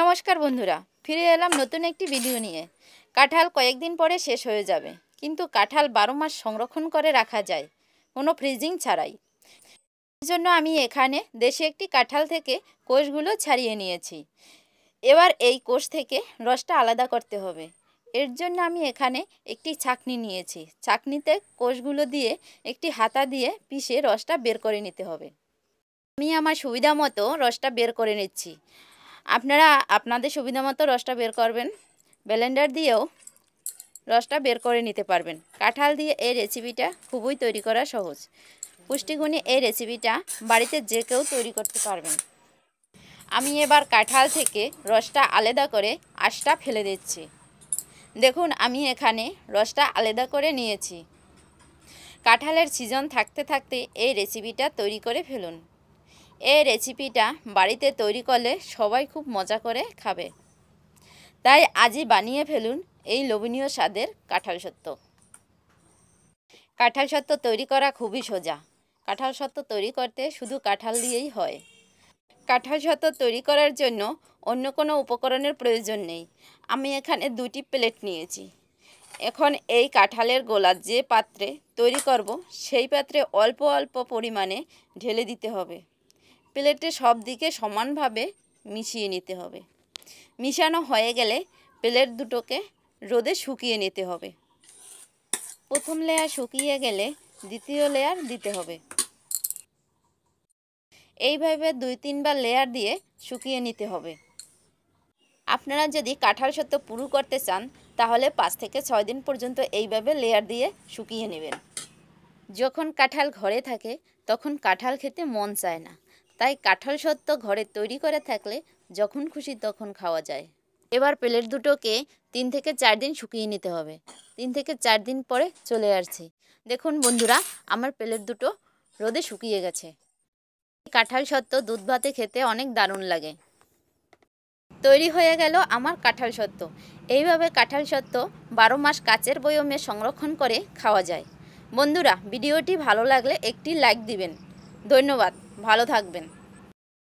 নমস্কার বন্ধুরা ফিরে এলাম নতুন একটি ভিডিও নিয়ে কাঁঠাল কয়েকদিন পরে শেষ হয়ে যাবে কিন্তু কাঁঠাল বারো মাস সংরক্ষণ করে রাখা যায় কোনো ফ্রিজিং ছাড়াই জন্য আমি এখানে দেশে একটি কাঁঠাল থেকে কোষগুলো ছাড়িয়ে নিয়েছি এবার এই কোষ থেকে রসটা আলাদা করতে হবে এর জন্য আমি এখানে একটি ছাকনি নিয়েছি ছাকনিতে কোষগুলো দিয়ে একটি হাতা দিয়ে পিষে রসটা বের করে নিতে হবে আমি আমার সুবিধা মতো রসটা বের করে নিচ্ছি আপনারা আপনাদের সুবিধা মতো রসটা বের করবেন ব্লেন্ডার দিয়েও রসটা বের করে নিতে পারবেন কাঁঠাল দিয়ে এই রেসিপিটা খুবই তৈরি করা সহজ পুষ্টিগুণী এই রেসিপিটা বাড়িতে যে কেউ তৈরি করতে পারবেন আমি এবার কাঁঠাল থেকে রসটা আলাদা করে আশটা ফেলে দিচ্ছি দেখুন আমি এখানে রসটা আলাদা করে নিয়েছি কাঁঠালের সিজন থাকতে থাকতে এই রেসিপিটা তৈরি করে ফেলুন এই রেসিপিটা বাড়িতে তৈরি করলে সবাই খুব মজা করে খাবে তাই আজই বানিয়ে ফেলুন এই লোভনীয় স্বাদের কাঁঠাল সত্য কাঁঠাল সত্য তৈরি করা খুবই সোজা কাঁঠাল সত্য তৈরি করতে শুধু কাঁঠাল দিয়েই হয় কাঁঠাল সত্য তৈরি করার জন্য অন্য কোনো উপকরণের প্রয়োজন নেই আমি এখানে দুটি প্লেট নিয়েছি এখন এই কাঁঠালের গোলা যে পাত্রে তৈরি করব সেই পাত্রে অল্প অল্প পরিমাণে ঢেলে দিতে হবে প্লেটে সব দিকে সমানভাবে মিশিয়ে নিতে হবে মিশানো হয়ে গেলে প্লেট দুটোকে রোদে শুকিয়ে নিতে হবে প্রথম লেয়ার শুকিয়ে গেলে দ্বিতীয় লেয়ার দিতে হবে এইভাবে দুই তিনবার লেয়ার দিয়ে শুকিয়ে নিতে হবে আপনারা যদি কাঁঠাল সত্য পুরু করতে চান তাহলে পাঁচ থেকে ছয় দিন পর্যন্ত এইভাবে লেয়ার দিয়ে শুকিয়ে নেবেন যখন কাঁঠাল ঘরে থাকে তখন কাঁঠাল খেতে মন চায় না তাই কাঁঠাল সত্য ঘরে তৈরি করে থাকলে যখন খুশি তখন খাওয়া যায় এবার প্লেট দুটোকে তিন থেকে চার দিন শুকিয়ে নিতে হবে তিন থেকে চার দিন পরে চলে আসছি দেখুন বন্ধুরা আমার প্লেট দুটো রোদে শুকিয়ে গেছে কাঁঠাল সত্য দুধ ভাতে খেতে অনেক দারুণ লাগে তৈরি হয়ে গেল আমার কাঁঠাল সত্য এইভাবে কাঁঠাল সত্য বারো মাস কাচের বয়মে সংরক্ষণ করে খাওয়া যায় বন্ধুরা ভিডিওটি ভালো লাগলে একটি লাইক দিবেন ধন্যবাদ ভালো থাকবেন